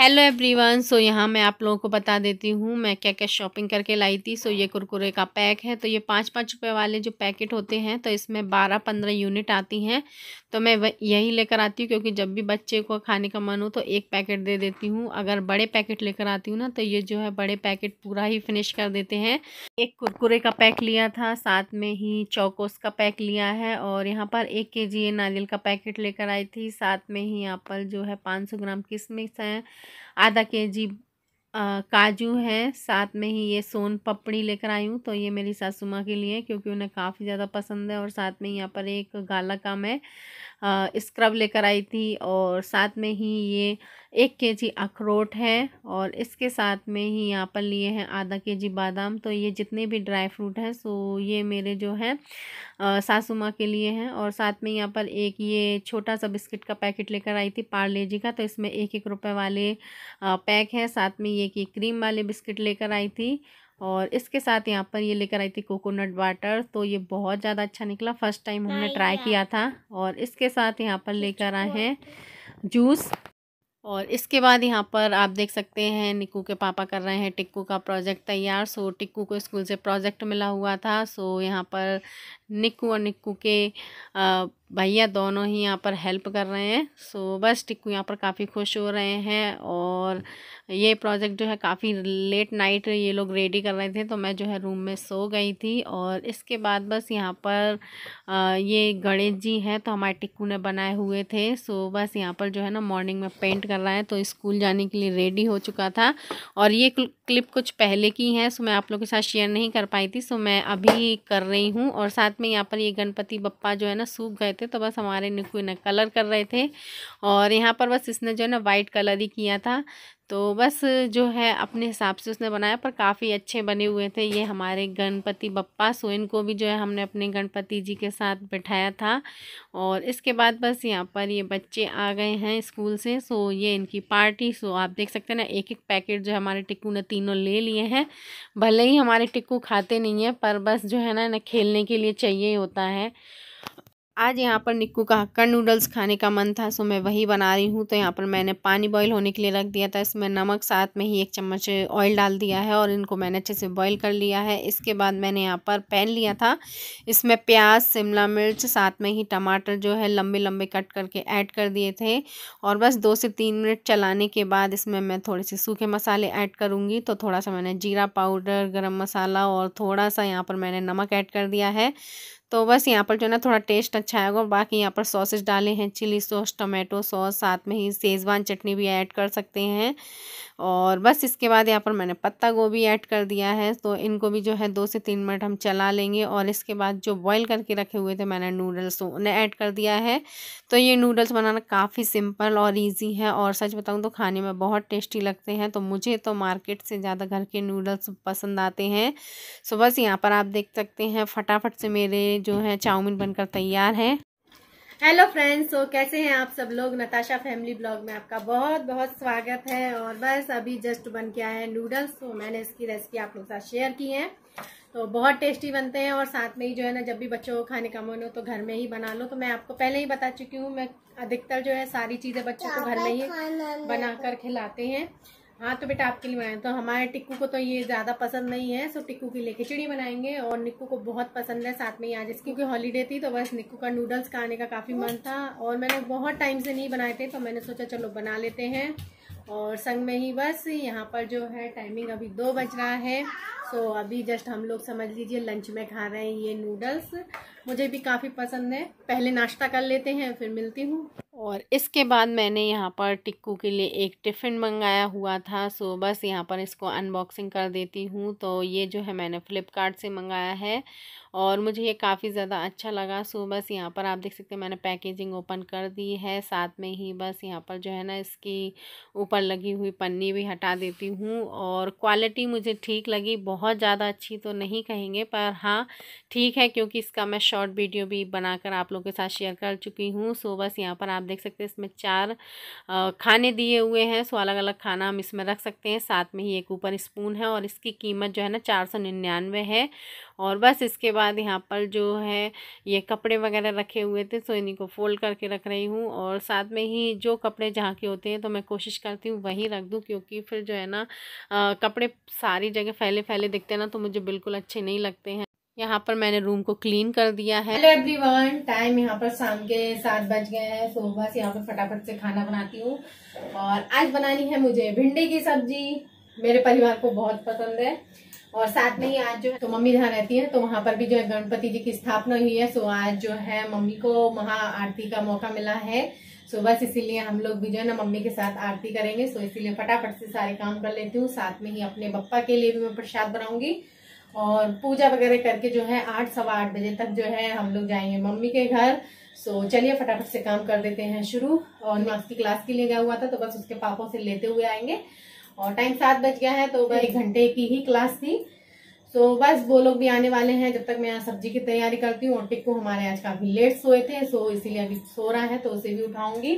Hello everyone so यहाँ मैं आप लोगों को बता देती हूँ मैं क्या क्या शॉपिंग करके लाई थी सो so, ये कुरकुरे का पैक है तो ये पाँच पाँच रुपये वाले जो पैकेट होते हैं तो इसमें बारह पंद्रह यूनिट आती हैं तो मैं यही लेकर आती हूँ क्योंकि जब भी बच्चे को खाने का मन हो तो एक पैकेट दे देती हूँ अगर बड़े पैकेट लेकर आती हूँ ना तो ये जो है बड़े पैकेट पूरा ही फिनिश कर देते हैं एक कुरकुरे का पैक लिया था साथ में ही चौकोस का पैक लिया है और यहाँ पर एक के जी नारियल का पैकेट लेकर आई थी साथ में ही यहाँ पर जो है पाँच सौ ग्राम किसमिश हैं आधा के जी काजू हैं साथ में ही ये सोन पपड़ी लेकर आई हूँ तो ये मेरी सासू माँ के लिए क्योंकि उन्हें काफ़ी ज़्यादा पसंद है और साथ में यहाँ पर एक गाला का मैं स्क्रब लेकर आई थी और साथ में ही ये एक के जी अखरोट है और इसके साथ में ही यहाँ पर लिए हैं आधा के जी बादाम तो ये जितने भी ड्राई फ्रूट हैं सो ये मेरे जो हैं सासू माँ के लिए हैं और साथ में यहाँ पर एक ये छोटा सा बिस्किट का पैकेट लेकर आई थी पार्ले जी का तो इसमें एक एक रुपये वाले पैक है साथ में ये कि क्रीम वाले बिस्किट लेकर आई थी और इसके साथ यहाँ पर ये लेकर आई थी कोकोनट वाटर तो ये बहुत ज़्यादा अच्छा निकला फर्स्ट टाइम हमने ट्राई किया था और इसके साथ यहाँ पर लेकर आए हैं तो। जूस और इसके बाद यहाँ पर आप देख सकते हैं निक्कू के पापा कर रहे हैं टिक्कू का प्रोजेक्ट तैयार सो टिक्कू को स्कूल से प्रोजेक्ट मिला हुआ था सो यहाँ पर निक्कू और निक्कू के भैया दोनों ही यहाँ पर हेल्प कर रहे हैं सो बस टिक्कू यहाँ पर काफ़ी खुश हो रहे हैं और ये प्रोजेक्ट जो है काफ़ी लेट नाइट ये लोग रेडी कर रहे थे तो मैं जो है रूम में सो गई थी और इसके बाद बस यहाँ पर ये गणेश जी हैं तो हमारे टिक्कू ने बनाए हुए थे सो बस यहाँ पर जो है ना मॉर्निंग में पेंट कर रहा है तो स्कूल जाने के लिए रेडी हो चुका था और ये क्लिप कुछ पहले की है सो मैं आप लोगों के साथ शेयर नहीं कर पाई थी सो मैं अभी कर रही हूँ और साथ में यहाँ पर ये गणपति बप्पा जो है ना सूख गए थे तो बस हमारे निकू ना कलर कर रहे थे और यहाँ पर बस इसने जो है ना वाइट कलर ही किया था तो बस जो है अपने हिसाब से उसने बनाया पर काफ़ी अच्छे बने हुए थे ये हमारे गणपति बप्पा सो इनको भी जो है हमने अपने गणपति जी के साथ बैठाया था और इसके बाद बस यहाँ पर ये बच्चे आ गए हैं स्कूल से सो ये इनकी पार्टी सो आप देख सकते हैं ना एक एक पैकेट जो हमारे टिक्कू ने तीनों ले लिए हैं भले ही हमारे टिक्कू खाते नहीं हैं पर बस जो है ना ना खेलने के लिए चाहिए होता है आज यहाँ पर निक्कू का हक्का नूडल्स खाने का मन था सो मैं वही बना रही हूँ तो यहाँ पर मैंने पानी बॉईल होने के लिए रख दिया था इसमें नमक साथ में ही एक चम्मच ऑयल डाल दिया है और इनको मैंने अच्छे से बॉईल कर लिया है इसके बाद मैंने यहाँ पर पैन लिया था इसमें प्याज शिमला मिर्च साथ में ही टमाटर जो है लंबे लंबे कट करके ऐड कर दिए थे और बस दो से तीन मिनट चलाने के बाद इसमें मैं थोड़े से सूखे मसाले ऐड करूँगी तो थोड़ा सा मैंने जीरा पाउडर गर्म मसाला और थोड़ा सा यहाँ पर मैंने नमक ऐड कर दिया है तो बस यहाँ पर जो है ना थोड़ा टेस्ट अच्छा आएगा और बाकी यहाँ पर सॉसेज डाले हैं चिली सॉस टमेटो सॉस साथ में ही सेजवान चटनी भी ऐड कर सकते हैं और बस इसके बाद यहाँ पर मैंने पत्ता गोभी ऐड कर दिया है तो इनको भी जो है दो से तीन मिनट हम चला लेंगे और इसके बाद जो बॉईल करके रखे हुए थे मैंने नूडल्स तो उन्हें ऐड कर दिया है तो ये नूडल्स बनाना काफ़ी सिंपल और ईजी है और सच बताऊँ तो खाने में बहुत टेस्टी लगते हैं तो मुझे तो मार्केट से ज़्यादा घर के नूडल्स पसंद आते हैं सो बस यहाँ पर आप देख सकते हैं फटाफट से मेरे जो है चाउमिन बनकर तैयार हैं हेलो फ्रेंड्स तो कैसे हैं आप सब लोग नताशा फैमिली ब्लॉग में आपका बहुत बहुत स्वागत है और बस अभी जस्ट बन के आए हैं नूडल्स तो मैंने इसकी रेसिपी आप लोग साथ शेयर की है तो बहुत टेस्टी बनते हैं और साथ में ही जो है ना जब भी बच्चों को खाने का मन हो तो घर में ही बना लो तो मैं आपको पहले ही बता चुकी हूँ मैं अधिकतर जो है सारी चीज़ें बच्चों को घर में ही बनाकर खिलाते हैं हाँ तो बेटा आपके लिए बनाए तो हमारे टिक्कू को तो ये ज़्यादा पसंद नहीं है सो टिक्कू की लिए खिचड़ी बनाएंगे और निक्कू को बहुत पसंद है साथ में ही आज क्योंकि हॉलीडे थी तो बस निक्कू का नूडल्स खाने का काफ़ी मन था और मैंने बहुत टाइम से नहीं बनाए थे तो मैंने सोचा चलो बना लेते हैं और संग में ही बस यहाँ पर जो है टाइमिंग अभी दो बज रहा है सो अभी जस्ट हम लोग समझ लीजिए लंच में खा रहे हैं ये नूडल्स मुझे भी काफ़ी पसंद है पहले नाश्ता कर लेते हैं फिर मिलती हूँ और इसके बाद मैंने यहाँ पर टिक्कू के लिए एक टिफ़िन मंगाया हुआ था सो बस यहाँ पर इसको अनबॉक्सिंग कर देती हूँ तो ये जो है मैंने फ़्लिपकार्ट से मंगाया है और मुझे ये काफ़ी ज़्यादा अच्छा लगा सो बस यहाँ पर आप देख सकते हैं मैंने पैकेजिंग ओपन कर दी है साथ में ही बस यहाँ पर जो है ना इसकी ऊपर लगी हुई पन्नी भी हटा देती हूँ और क्वालिटी मुझे ठीक लगी बहुत ज़्यादा अच्छी तो नहीं कहेंगे पर हाँ ठीक है क्योंकि इसका मैं शॉर्ट वीडियो भी बनाकर आप लोगों के साथ शेयर कर चुकी हूँ सो बस यहाँ पर आप देख सकते हैं इसमें चार खाने दिए हुए हैं सो अलग अलग खाना हम इसमें रख सकते हैं साथ में ही एक ऊपर स्पून है और इसकी कीमत जो है ना चार सौ निन्यानवे है और बस इसके बाद यहाँ पर जो है ये कपड़े वगैरह रखे हुए थे सो इन्हीं को फोल्ड करके रख रही हूँ और साथ में ही जो कपड़े जहाँ के होते हैं तो मैं कोशिश करती हूँ वहीं रख दूँ क्योंकि फिर जो है ना आ, कपड़े सारी जगह फैले फैले दिखते हैं ना तो मुझे बिल्कुल अच्छे नहीं लगते हैं यहाँ पर मैंने रूम को क्लीन कर दिया है हेलो एवरीवन टाइम यहाँ पर शाम के सात बज गए हैं सो बस यहाँ पर फटाफट से खाना बनाती हूँ और आज बनानी है मुझे भिंडी की सब्जी मेरे परिवार को बहुत पसंद है और साथ में ही आज जो है तो मम्मी जहाँ रहती है तो वहां पर भी जो है गणपति जी की स्थापना हुई है सो आज जो है मम्मी को आरती का मौका मिला है सो बस इसीलिए हम लोग भी जो है ना मम्मी के साथ आरती करेंगे सो इसीलिए फटाफट से सारे काम कर लेती हूँ साथ में ही अपने पप्पा के लिए भी मैं प्रसाद बनाऊंगी और पूजा वगैरह करके जो है आठ सवा आठ बजे तक जो है हम लोग जाएंगे मम्मी के घर सो चलिए फटाफट से काम कर देते हैं शुरू और नाश्ती क्लास के लिए गया हुआ था तो बस उसके पापों से लेते हुए आएंगे और टाइम सात बज गया है तो वह एक घंटे की ही क्लास थी सो so, बस वो लोग भी आने वाले हैं जब तक मैं यहाँ सब्जी की तैयारी करती हूँ और टिक्को हमारे आज काफी लेट सोए थे सो इसीलिए अभी सो रहा है तो उसे भी उठाऊंगी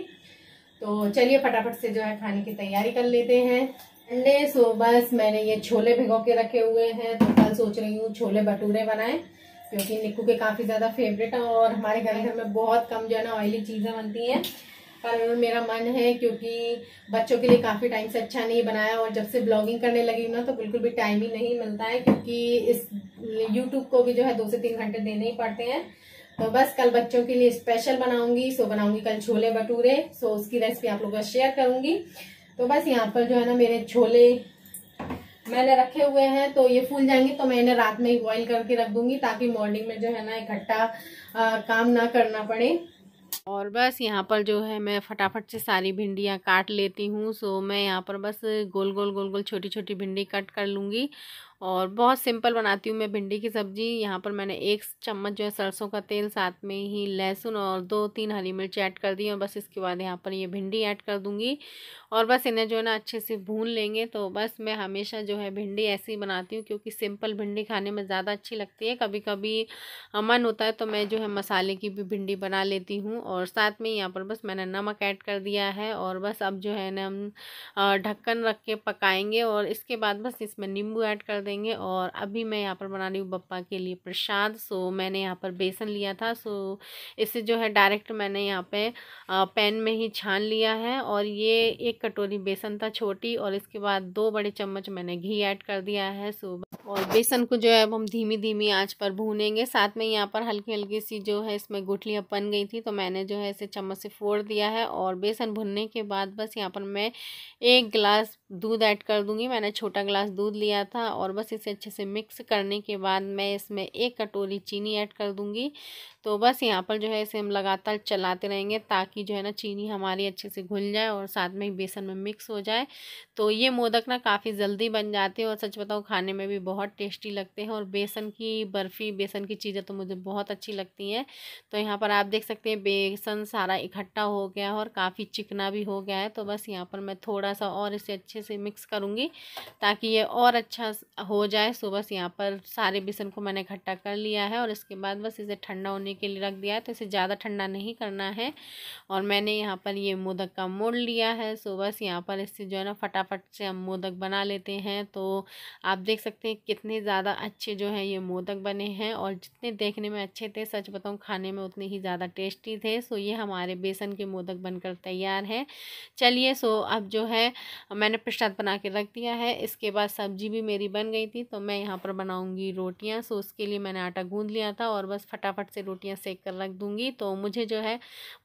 तो चलिए फटाफट से जो है खाने की तैयारी कर लेते हैं अंडे सो बस मैंने ये छोले भिगो के रखे हुए हैं तो कल सोच रही हूँ छोले भटूरे बनाए क्योंकि निक्कू के काफी ज्यादा फेवरेट है और हमारे घर घर में बहुत कम जो है ना ऑयली चीजें बनती हैं पर मेरा मन है क्योंकि बच्चों के लिए काफ़ी टाइम से अच्छा नहीं बनाया और जब से ब्लॉगिंग करने लगी हूँ ना तो बिल्कुल भी टाइम ही नहीं मिलता है क्योंकि इस यूट्यूब को भी जो है दो से तीन घंटे देने ही पड़ते हैं तो बस कल बच्चों के लिए स्पेशल बनाऊंगी सो बनाऊंगी कल छोले भटूरे सो उसकी रेसिपी आप लोगों का शेयर करूंगी तो बस यहाँ पर जो है ना मेरे छोले मैंने रखे हुए हैं तो ये फूल जाएंगे तो मैं इन्हें रात में ही बॉइल करके रख दूंगी ताकि मॉर्निंग में जो है ना इकट्ठा काम ना करना पड़े और बस यहाँ पर जो है मैं फटाफट से सारी भिंडियाँ काट लेती हूँ सो मैं यहाँ पर बस गोल गोल गोल गोल छोटी छोटी भिंडी कट कर लूँगी और बहुत सिंपल बनाती हूँ मैं भिंडी की सब्ज़ी यहाँ पर मैंने एक चम्मच जो है सरसों का तेल साथ में ही लहसुन और दो तीन हरी मिर्च ऐड कर दी और बस इसके बाद यहाँ पर ये भिंडी ऐड कर दूँगी और बस इन्हें जो है ना अच्छे से भून लेंगे तो बस मैं हमेशा जो है भिंडी ऐसी ही बनाती हूँ क्योंकि सिंपल भिंडी खाने में ज़्यादा अच्छी लगती है कभी कभी मन होता है तो मैं जो है मसाले की भी भिंडी बना लेती हूँ और साथ में यहाँ पर बस मैंने नमक ऐड कर दिया है और बस अब जो है ना हम ढक्कन रख के पकाएँगे और इसके बाद बस इसमें नींबू ऐड कर देंगे और अभी मैं यहाँ पर बना रही हूँ बप्पा के लिए प्रसाद सो मैंने यहाँ पर बेसन लिया था सो इसे जो है डायरेक्ट मैंने यहाँ पे पैन में ही छान लिया है और ये एक कटोरी बेसन था छोटी और इसके बाद दो बड़े चम्मच मैंने घी ऐड कर दिया है सो और बेसन को जो है अब हम धीमी धीमी आँच पर भूनेंगे साथ में यहाँ पर हल्की हल्की सी जो है इसमें गुठलियाँ पन गई थी तो मैंने जो है इसे चम्मच से फोड़ दिया है और बेसन भुनने के बाद बस यहाँ पर मैं एक गिलास दूध ऐड कर दूंगी मैंने छोटा गिलास दूध लिया था और बस इसे अच्छे से मिक्स करने के बाद मैं इसमें एक कटोरी चीनी ऐड कर दूँगी तो बस यहाँ पर जो है इसे हम लगातार चलाते रहेंगे ताकि जो है ना चीनी हमारी अच्छे से घुल जाए और साथ में बेसन में मिक्स हो जाए तो ये मोदक ना काफ़ी जल्दी बन जाते हैं और सच बताओ खाने में भी बहुत टेस्टी लगते हैं और बेसन की बर्फ़ी बेसन की चीज़ें तो मुझे बहुत अच्छी लगती हैं तो यहाँ पर आप देख सकते हैं बेसन सारा इकट्ठा हो गया है और काफ़ी चिकना भी हो गया है तो बस यहाँ पर मैं थोड़ा सा और इसे अच्छे से मिक्स करूँगी ताकि ये और अच्छा हो जाए सो बस यहाँ पर सारे बेसन को मैंने इकट्ठा कर लिया है और इसके बाद बस इसे ठंडा होने के लिए रख दिया है तो इसे ज़्यादा ठंडा नहीं करना है और मैंने यहाँ पर ये मोदक का मोड़ लिया है सो बस यहाँ पर इससे जो है ना फटाफट से हम मोदक बना लेते हैं तो आप देख सकते हैं कितने ज़्यादा अच्छे जो है ये मोदक बने हैं और जितने देखने में अच्छे थे सच बताऊँ खाने में उतने ही ज़्यादा टेस्टी थे सो ये हमारे बेसन के मोदक बनकर तैयार हैं चलिए सो अब जो है मैंने प्रसाद बना के रख दिया है इसके बाद सब्जी भी मेरी बन गई गई थी तो मैं यहाँ पर बनाऊँगी रोटियाँ सो उसके लिए मैंने आटा गूँध लिया था और बस फटाफट से रोटियाँ सेक कर रख दूँगी तो मुझे जो है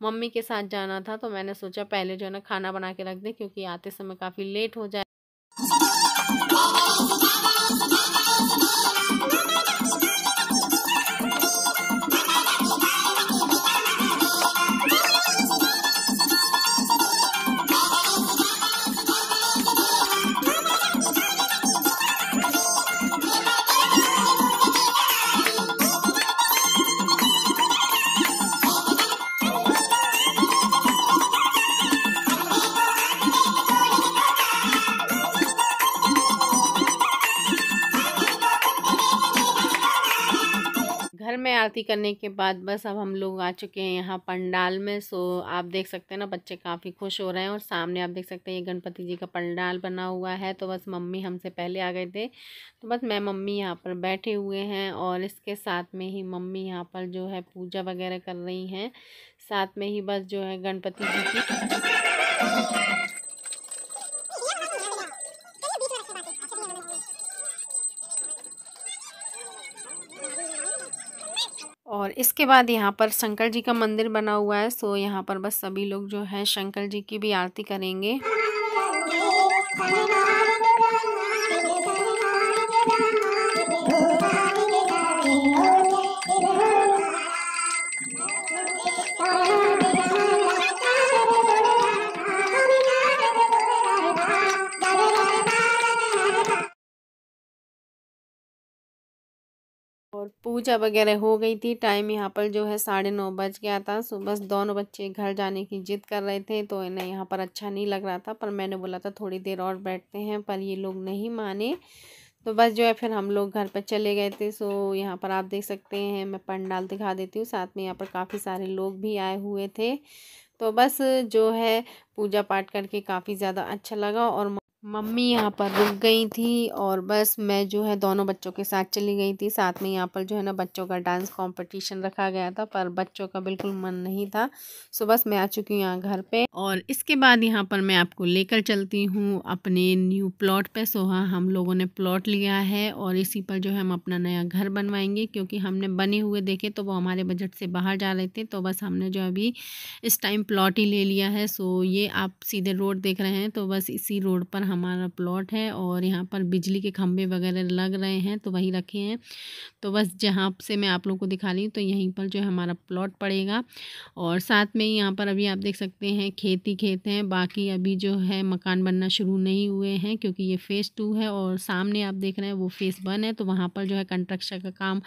मम्मी के साथ जाना था तो मैंने सोचा पहले जो है ना खाना बना के रख दें क्योंकि आते समय काफ़ी लेट हो जाए आरती करने के बाद बस अब हम लोग आ चुके हैं यहाँ पंडाल में सो आप देख सकते हैं ना बच्चे काफ़ी खुश हो रहे हैं और सामने आप देख सकते हैं ये गणपति जी का पंडाल बना हुआ है तो बस मम्मी हमसे पहले आ गए थे तो बस मैं मम्मी यहाँ पर बैठे हुए हैं और इसके साथ में ही मम्मी यहाँ पर जो है पूजा वगैरह कर रही हैं साथ में ही बस जो है गणपति जी की इसके बाद यहाँ पर शंकर जी का मंदिर बना हुआ है सो यहाँ पर बस सभी लोग जो है शंकर जी की भी आरती करेंगे पूजा वगैरह हो गई थी टाइम यहाँ पर जो है साढ़े नौ बज गया था सो बस दोनों बच्चे घर जाने की जिद कर रहे थे तो इन्हें यहाँ पर अच्छा नहीं लग रहा था पर मैंने बोला था थोड़ी देर और बैठते हैं पर ये लोग नहीं माने तो बस जो है फिर हम लोग घर पर चले गए थे सो यहाँ पर आप देख सकते हैं मैं पंडाल दिखा देती हूँ साथ में यहाँ पर काफ़ी सारे लोग भी आए हुए थे तो बस जो है पूजा पाठ करके काफ़ी ज़्यादा अच्छा लगा और मम्मी यहाँ पर रुक गई थी और बस मैं जो है दोनों बच्चों के साथ चली गई थी साथ में यहाँ पर जो है ना बच्चों का डांस कंपटीशन रखा गया था पर बच्चों का बिल्कुल मन नहीं था सो बस मैं आ चुकी हूँ यहाँ घर पे और इसके बाद यहाँ पर मैं आपको लेकर चलती हूँ अपने न्यू प्लॉट पे सो हाँ हम लोगों ने प्लॉट लिया है और इसी पर जो है हम अपना नया घर बनवाएंगे क्योंकि हमने बने हुए देखे तो वो हमारे बजट से बाहर जा रहे थे तो बस हमने जो अभी इस टाइम प्लॉट ही ले लिया है सो ये आप सीधे रोड देख रहे हैं तो बस इसी रोड पर हम हमारा प्लॉट है और यहाँ पर बिजली के खंभे वगैरह लग रहे हैं तो वही रखे हैं तो बस जहाँ से मैं आप लोग को दिखा रही हूँ तो यहीं पर जो है हमारा प्लॉट पड़ेगा और साथ में ही यहाँ पर अभी आप देख सकते हैं खेती खेत हैं बाकी अभी जो है मकान बनना शुरू नहीं हुए हैं क्योंकि ये फ़ेज़ टू है और सामने आप देख रहे हैं वो फ़ेज़ वन है तो वहाँ पर जो है कंस्ट्रक्शन का काम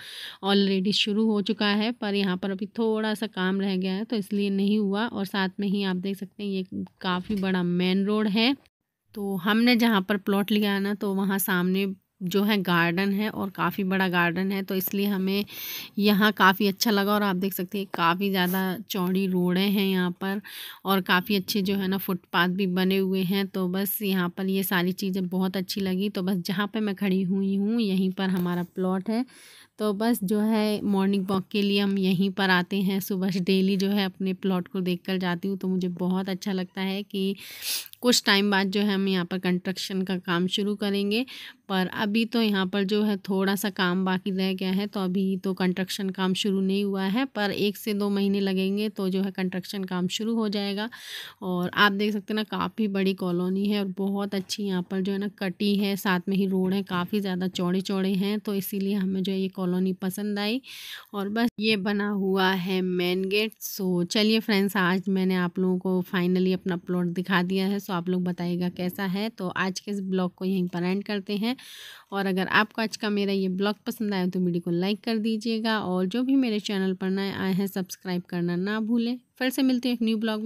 ऑलरेडी शुरू हो चुका है पर यहाँ पर अभी थोड़ा सा काम रह गया है तो इसलिए नहीं हुआ और साथ में ही आप देख सकते हैं ये काफ़ी बड़ा मेन रोड है तो हमने जहाँ पर प्लॉट लिया ना तो वहाँ सामने जो है गार्डन है और काफ़ी बड़ा गार्डन है तो इसलिए हमें यहाँ काफ़ी अच्छा लगा और आप देख सकते हैं काफ़ी ज़्यादा चौड़ी रोडें हैं यहाँ पर और काफ़ी अच्छे जो है ना फुटपाथ भी बने हुए हैं तो बस यहाँ पर ये सारी चीज़ें बहुत अच्छी लगी तो बस जहाँ पे मैं खड़ी हुई हूँ यहीं पर हमारा प्लॉट है तो बस जो है मॉर्निंग वॉक के लिए हम यहीं पर आते हैं सुबह डेली जो है अपने प्लॉट को देख कर जाती हूँ तो मुझे बहुत अच्छा लगता है कि कुछ टाइम बाद जो है हम यहाँ पर कंस्ट्रक्शन का काम शुरू करेंगे पर अभी तो यहाँ पर जो है थोड़ा सा काम बाकी रह गया है तो अभी तो कंस्ट्रक्शन काम शुरू नहीं हुआ है पर एक से दो महीने लगेंगे तो जो है कंस्ट्रक्शन काम शुरू हो जाएगा और आप देख सकते हैं ना काफ़ी बड़ी कॉलोनी है और बहुत अच्छी यहाँ पर जो है ना कटी है साथ में ही रोड है काफ़ी ज़्यादा चौड़े चौड़े हैं तो इसीलिए हमें जो है ये कॉलोनी पसंद आई और बस ये बना हुआ है मेन गेट सो चलिए फ्रेंड्स आज मैंने आप लोगों को फाइनली अपना प्लॉट दिखा दिया है सो तो आप लोग बताइएगा कैसा है तो आज के इस ब्लॉग को यहीं पर एंड करते हैं और अगर आपको आज का मेरा ये ब्लॉग पसंद आया तो वीडियो को लाइक कर दीजिएगा और जो भी मेरे चैनल पर नए आए हैं सब्सक्राइब करना ना भूलें फिर से मिलते हैं एक न्यू ब्लॉग